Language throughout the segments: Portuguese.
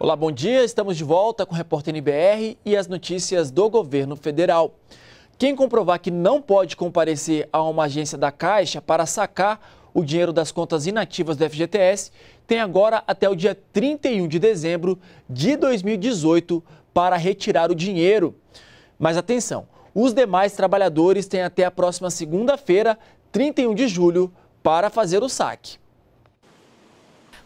Olá, bom dia. Estamos de volta com o Repórter NBR e as notícias do governo federal. Quem comprovar que não pode comparecer a uma agência da Caixa para sacar o dinheiro das contas inativas do FGTS tem agora até o dia 31 de dezembro de 2018 para retirar o dinheiro. Mas atenção, os demais trabalhadores têm até a próxima segunda-feira, 31 de julho, para fazer o saque.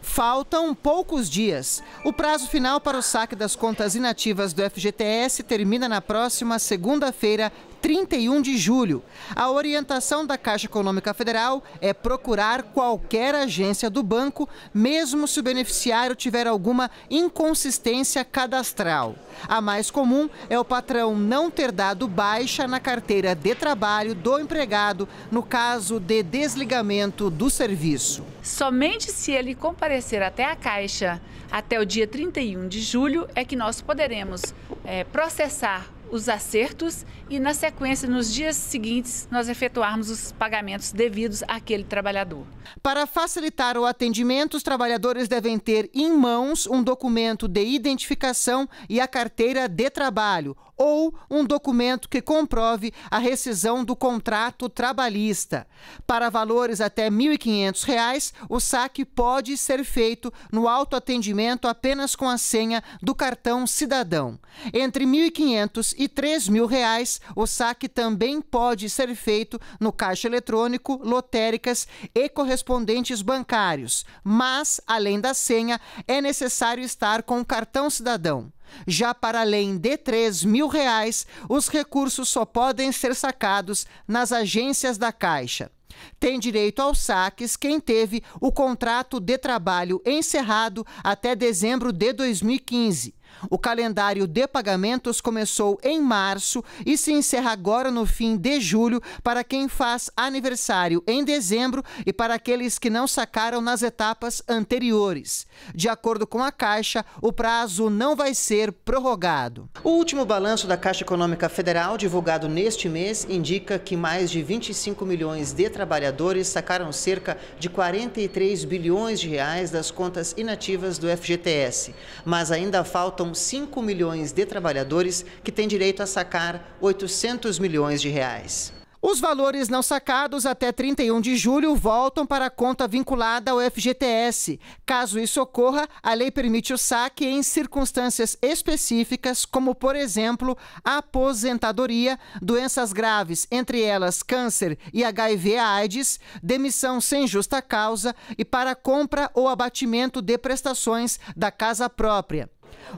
Faltam poucos dias. O prazo final para o saque das contas inativas do FGTS termina na próxima segunda-feira, 31 de julho. A orientação da Caixa Econômica Federal é procurar qualquer agência do banco, mesmo se o beneficiário tiver alguma inconsistência cadastral. A mais comum é o patrão não ter dado baixa na carteira de trabalho do empregado no caso de desligamento do serviço. Somente se ele comparecer até a Caixa até o dia 31 de julho é que nós poderemos é, processar os acertos e, na sequência, nos dias seguintes, nós efetuarmos os pagamentos devidos àquele trabalhador. Para facilitar o atendimento, os trabalhadores devem ter em mãos um documento de identificação e a carteira de trabalho ou um documento que comprove a rescisão do contrato trabalhista. Para valores até R$ 1.500, o saque pode ser feito no autoatendimento apenas com a senha do cartão cidadão. Entre R$ 1.500 e e 3 mil reais. O saque também pode ser feito no caixa eletrônico, lotéricas e correspondentes bancários, mas, além da senha, é necessário estar com o cartão cidadão. Já para além de R$ mil reais, os recursos só podem ser sacados nas agências da Caixa. Tem direito aos saques quem teve o contrato de trabalho encerrado até dezembro de 2015 o calendário de pagamentos começou em março e se encerra agora no fim de julho para quem faz aniversário em dezembro e para aqueles que não sacaram nas etapas anteriores. De acordo com a Caixa, o prazo não vai ser prorrogado. O último balanço da Caixa Econômica Federal, divulgado neste mês, indica que mais de 25 milhões de trabalhadores sacaram cerca de 43 bilhões de reais das contas inativas do FGTS. Mas ainda faltam faltam 5 milhões de trabalhadores que têm direito a sacar 800 milhões de reais. Os valores não sacados até 31 de julho voltam para a conta vinculada ao FGTS. Caso isso ocorra, a lei permite o saque em circunstâncias específicas, como, por exemplo, aposentadoria, doenças graves, entre elas câncer e HIV-AIDS, demissão sem justa causa e para compra ou abatimento de prestações da casa própria.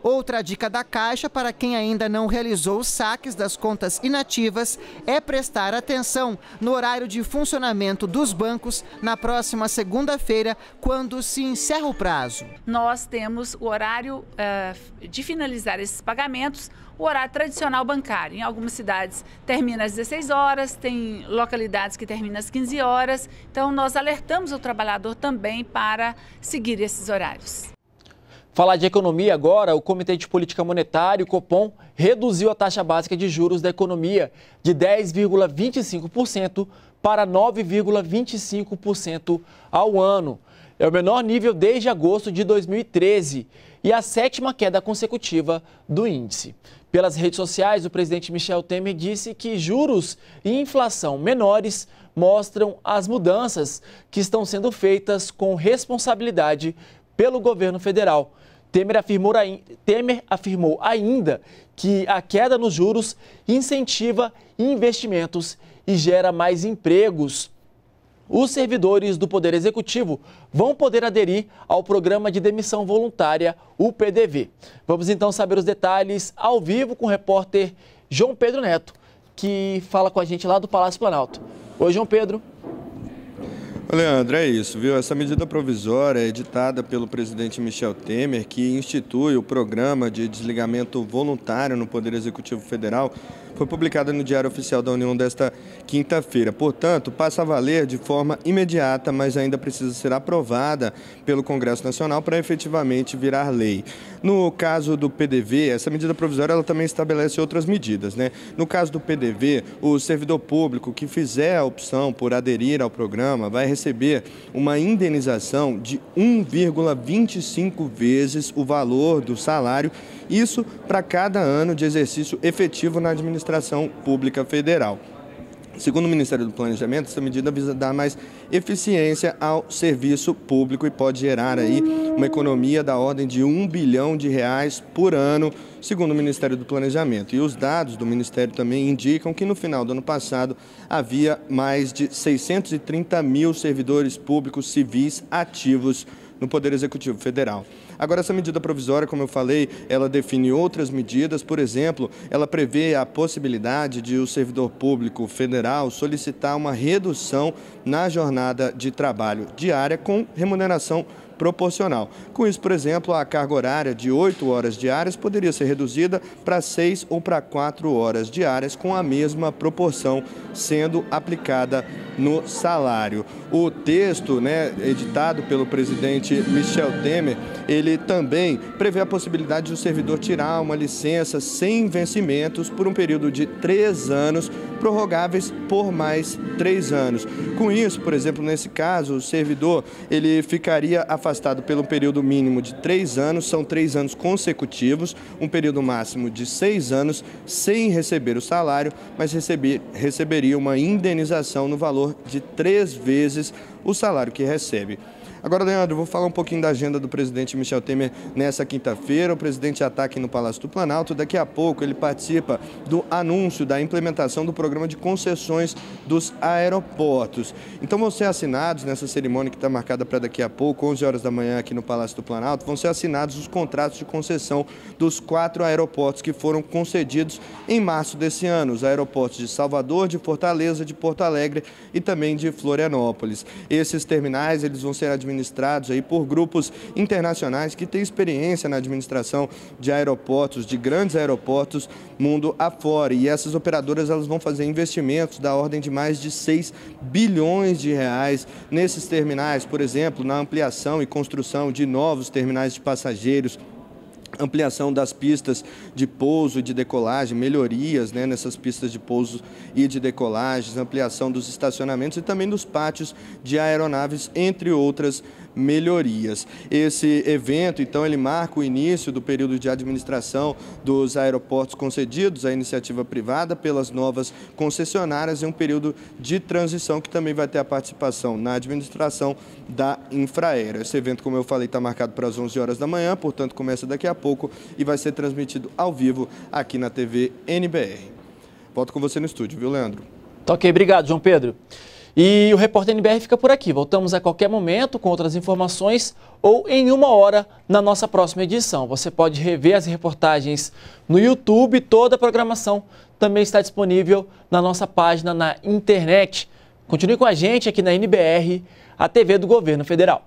Outra dica da Caixa para quem ainda não realizou os saques das contas inativas é prestar atenção no horário de funcionamento dos bancos na próxima segunda-feira, quando se encerra o prazo. Nós temos o horário uh, de finalizar esses pagamentos, o horário tradicional bancário. Em algumas cidades termina às 16 horas, tem localidades que termina às 15 horas. Então, nós alertamos o trabalhador também para seguir esses horários. Falar de economia agora, o Comitê de Política Monetária, o Copom, reduziu a taxa básica de juros da economia de 10,25% para 9,25% ao ano. É o menor nível desde agosto de 2013 e a sétima queda consecutiva do índice. Pelas redes sociais, o presidente Michel Temer disse que juros e inflação menores mostram as mudanças que estão sendo feitas com responsabilidade pelo governo federal Temer afirmou, Temer afirmou ainda que a queda nos juros incentiva investimentos e gera mais empregos. Os servidores do Poder Executivo vão poder aderir ao programa de demissão voluntária, o PDV. Vamos então saber os detalhes ao vivo com o repórter João Pedro Neto, que fala com a gente lá do Palácio Planalto. Oi, João Pedro. Leandro, é isso, viu? Essa medida provisória é editada pelo presidente Michel Temer, que institui o programa de desligamento voluntário no Poder Executivo Federal foi publicada no Diário Oficial da União desta quinta-feira. Portanto, passa a valer de forma imediata, mas ainda precisa ser aprovada pelo Congresso Nacional para efetivamente virar lei. No caso do PDV, essa medida provisória ela também estabelece outras medidas. Né? No caso do PDV, o servidor público que fizer a opção por aderir ao programa vai receber uma indenização de 1,25 vezes o valor do salário, isso para cada ano de exercício efetivo na administração Administração Pública Federal. Segundo o Ministério do Planejamento, essa medida visa dar mais eficiência ao serviço público e pode gerar aí uma economia da ordem de um bilhão de reais por ano, segundo o Ministério do Planejamento. E os dados do Ministério também indicam que no final do ano passado havia mais de 630 mil servidores públicos civis ativos no Poder Executivo Federal. Agora, essa medida provisória, como eu falei, ela define outras medidas, por exemplo, ela prevê a possibilidade de o servidor público federal solicitar uma redução na jornada de trabalho diária com remuneração proporcional. Com isso, por exemplo, a carga horária de 8 horas diárias poderia ser reduzida para 6 ou para 4 horas diárias, com a mesma proporção sendo aplicada no salário. O texto, né, editado pelo presidente Michel Temer, ele também prevê a possibilidade de o servidor tirar uma licença sem vencimentos por um período de três anos, prorrogáveis por mais três anos. Com isso, por exemplo, nesse caso, o servidor ele ficaria afastado afastado pelo período mínimo de três anos, são três anos consecutivos, um período máximo de seis anos, sem receber o salário, mas receber, receberia uma indenização no valor de três vezes o salário que recebe. Agora, Leandro, vou falar um pouquinho da agenda do presidente Michel Temer nessa quinta-feira. O presidente ataque tá no Palácio do Planalto. Daqui a pouco ele participa do anúncio da implementação do programa de concessões dos aeroportos. Então vão ser assinados nessa cerimônia que está marcada para daqui a pouco, 11 horas da manhã aqui no Palácio do Planalto, vão ser assinados os contratos de concessão dos quatro aeroportos que foram concedidos em março desse ano. Os aeroportos de Salvador, de Fortaleza, de Porto Alegre e também de Florianópolis. Esses terminais eles vão ser administrados administrados aí por grupos internacionais que têm experiência na administração de aeroportos, de grandes aeroportos mundo afora. E essas operadoras elas vão fazer investimentos da ordem de mais de 6 bilhões de reais nesses terminais, por exemplo, na ampliação e construção de novos terminais de passageiros, ampliação das pistas de pouso e de decolagem, melhorias né, nessas pistas de pouso e de decolagens, ampliação dos estacionamentos e também dos pátios de aeronaves, entre outras melhorias. Esse evento, então, ele marca o início do período de administração dos aeroportos concedidos à iniciativa privada pelas novas concessionárias e um período de transição que também vai ter a participação na administração da Infraero. Esse evento, como eu falei, está marcado para as 11 horas da manhã, portanto, começa daqui a pouco e vai ser transmitido ao vivo aqui na TV NBR. Volto com você no estúdio, viu, Leandro? Tá ok, obrigado, João Pedro. E o Repórter NBR fica por aqui. Voltamos a qualquer momento com outras informações ou em uma hora na nossa próxima edição. Você pode rever as reportagens no YouTube. Toda a programação também está disponível na nossa página na internet. Continue com a gente aqui na NBR, a TV do Governo Federal.